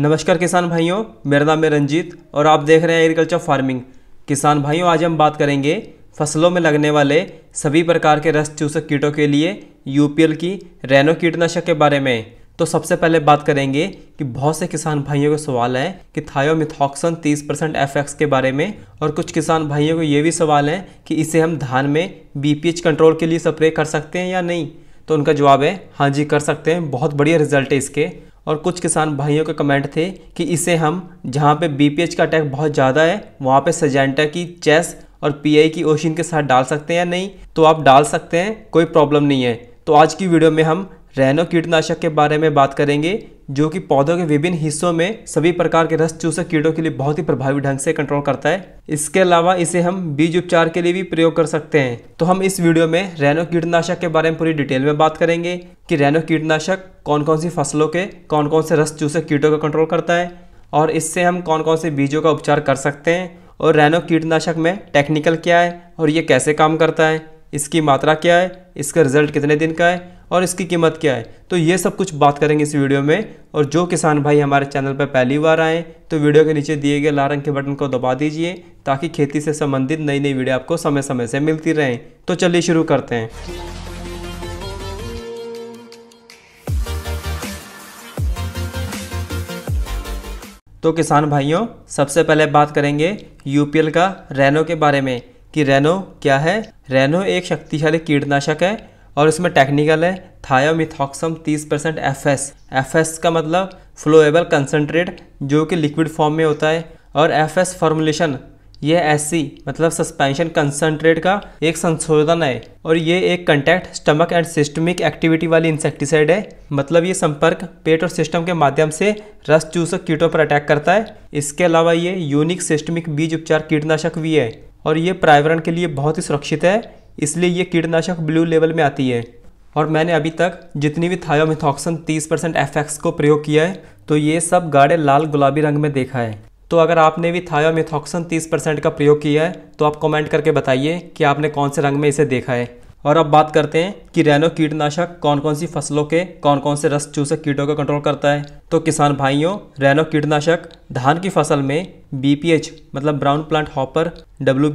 नमस्कार किसान भाइयों मेरा नाम है रंजीत और आप देख रहे हैं एग्रीकल्चर फार्मिंग किसान भाइयों आज हम बात करेंगे फसलों में लगने वाले सभी प्रकार के रस चूसक कीटों के लिए यूपीएल की रेनो कीटनाशक के बारे में तो सबसे पहले बात करेंगे कि बहुत से किसान भाइयों के सवाल हैं कि थायोमिथॉक्सन 30 परसेंट एफ के बारे में और कुछ किसान भाइयों को ये भी सवाल है कि इसे हम धान में बी कंट्रोल के लिए स्प्रे कर सकते हैं या नहीं तो उनका जवाब है हाँ जी कर सकते हैं बहुत बढ़िया रिजल्ट है इसके और कुछ किसान भाइयों के कमेंट थे कि इसे हम जहाँ पे बीपीएच का अटैक बहुत ज़्यादा है वहाँ पे सजेंटा की चेस और पीआई की ओशिन के साथ डाल सकते हैं या नहीं तो आप डाल सकते हैं कोई प्रॉब्लम नहीं है तो आज की वीडियो में हम रैनो कीटनाशक के बारे में बात करेंगे जो कि पौधों के विभिन्न हिस्सों में सभी प्रकार के रस चूसक कीड़ों के लिए बहुत ही प्रभावी ढंग से कंट्रोल करता है इसके अलावा इसे हम बीज उपचार के लिए भी प्रयोग कर सकते हैं तो हम इस वीडियो में रैनो कीटनाशक के बारे में पूरी डिटेल में बात करेंगे कि रैनो कीटनाशक कौन कौन सी फसलों के कौन कौन से रस चूसे कीटों का कंट्रोल करता है और इससे हम कौन कौन से बीजों का उपचार कर सकते हैं और रैनो कीटनाशक में टेक्निकल क्या है और ये कैसे काम करता है इसकी मात्रा क्या है इसका रिजल्ट कितने दिन का है और इसकी कीमत क्या है तो ये सब कुछ बात करेंगे इस वीडियो में और जो किसान भाई हमारे चैनल पर पहली बार आएँ तो वीडियो के नीचे दिए गए लाल रंग के बटन को दबा दीजिए ताकि खेती से संबंधित नई नई वीडियो आपको समय समय से मिलती रहें तो चलिए शुरू करते हैं तो किसान भाइयों सबसे पहले बात करेंगे यूपीएल का रेनो के बारे में कि रेनो क्या है रेनो एक शक्तिशाली कीटनाशक है और इसमें टेक्निकल है thiamethoxam 30 percent F S F S का मतलब फ्लोएबल कंसनट्रेट जो कि लिक्विड फॉर्म में होता है और एफ एस फॉर्मुलेशन यह एस मतलब सस्पेंशन कंसनट्रेट का एक संशोधन है और ये एक contact stomach and systemic activity वाली इंसेक्टिसाइड है मतलब ये संपर्क पेट और सिस्टम के माध्यम से रस चूसक कीटों पर अटैक करता है इसके अलावा ये यूनिक सिस्टमिक बीज उपचार कीटनाशक भी है और ये पर्यावरण के लिए बहुत ही सुरक्षित है इसलिए ये कीटनाशक ब्लू लेवल में आती है और मैंने अभी तक जितनी भी थायोमिथॉक्सन 30% परसेंट को प्रयोग किया है तो ये सब गाढ़े लाल गुलाबी रंग में देखा है तो अगर आपने भी थायोमिथॉक्सन 30 परसेंट का प्रयोग किया है तो आप कमेंट करके बताइए कि आपने कौन से रंग में इसे देखा है और अब बात करते हैं कि रैनो कीटनाशक कौन कौन सी फसलों के कौन कौन से रस चूसक कीटों का कंट्रोल करता है तो किसान भाइयों रैनो कीटनाशक धान की फसल में बीपीएच मतलब ब्राउन प्लांट हॉपर डब्ल्यू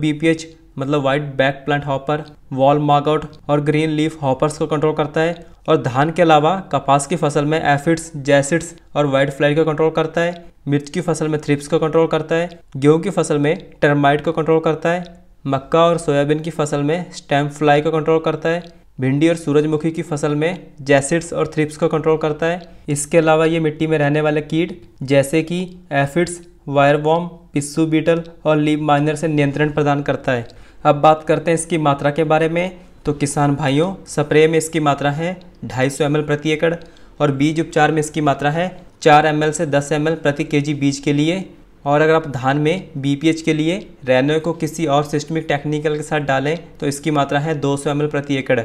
मतलब वाइट बैक प्लांट हॉपर वॉल मार्गआउट और ग्रीन लीफ हॉपर्स को कंट्रोल करता है और धान के अलावा कपास की फसल में एफिड्स जैसिड्स और वाइट फ्लाई को कंट्रोल करता है मिर्च की फसल में थ्रिप्स को कंट्रोल करता है गेहूँ की फसल में टर्माइट को कंट्रोल करता है मक्का और सोयाबीन की फसल में स्टैम्प फ्लाई को कंट्रोल करता है भिंडी और सूरजमुखी की फसल में जैसिड्स और थ्रिप्स को कंट्रोल करता है इसके अलावा ये मिट्टी में रहने वाले कीट जैसे कि एफिड्स वायरबॉम पिस्सू बीटल और लीप माइनर से नियंत्रण प्रदान करता है अब बात करते हैं इसकी मात्रा के बारे में तो किसान भाइयों स्प्रे में इसकी मात्रा है ढाई सौ प्रति एकड़ और बीज उपचार में इसकी मात्रा है चार एम से दस एम प्रति के बीज के लिए और अगर आप धान में बी के लिए रैनो को किसी और सिस्टमिक टेक्निकल के साथ डालें तो इसकी मात्रा है 200 सौ प्रति एकड़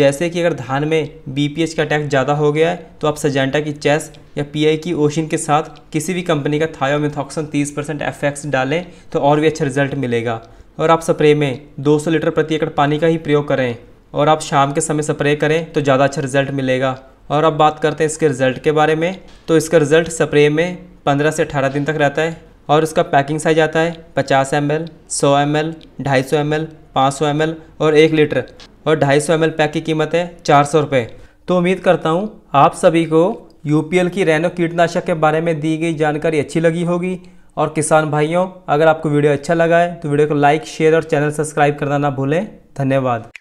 जैसे कि अगर धान में बी का अटैक ज़्यादा हो गया है तो आप सजेंटा की चेस या पी की ओशिन के साथ किसी भी कंपनी का थायोमिथॉक्सन 30% परसेंट डालें तो और भी अच्छा रिजल्ट मिलेगा और आप स्प्रे में 200 लीटर प्रति एकड़ पानी का ही प्रयोग करें और आप शाम के समय स्प्रे करें तो ज़्यादा अच्छा रिजल्ट मिलेगा और अब बात करते हैं इसके रिज़ल्ट के बारे में तो इसका रिज़ल्ट स्प्रे में पंद्रह से अठारह दिन तक रहता है और इसका पैकिंग साइज आता है पचास एम एल सौ एम एल ढाई सौ एम एल पाँच सौ एम एल और एक लीटर और ढाई सौ एम एल पैक की कीमत है चार सौ रुपये तो उम्मीद करता हूँ आप सभी को एल की रैनो कीटनाशक के बारे में दी गई जानकारी अच्छी लगी होगी और किसान भाइयों अगर आपको वीडियो अच्छा लगा है तो वीडियो को लाइक शेयर और चैनल सब्सक्राइब करना ना भूलें धन्यवाद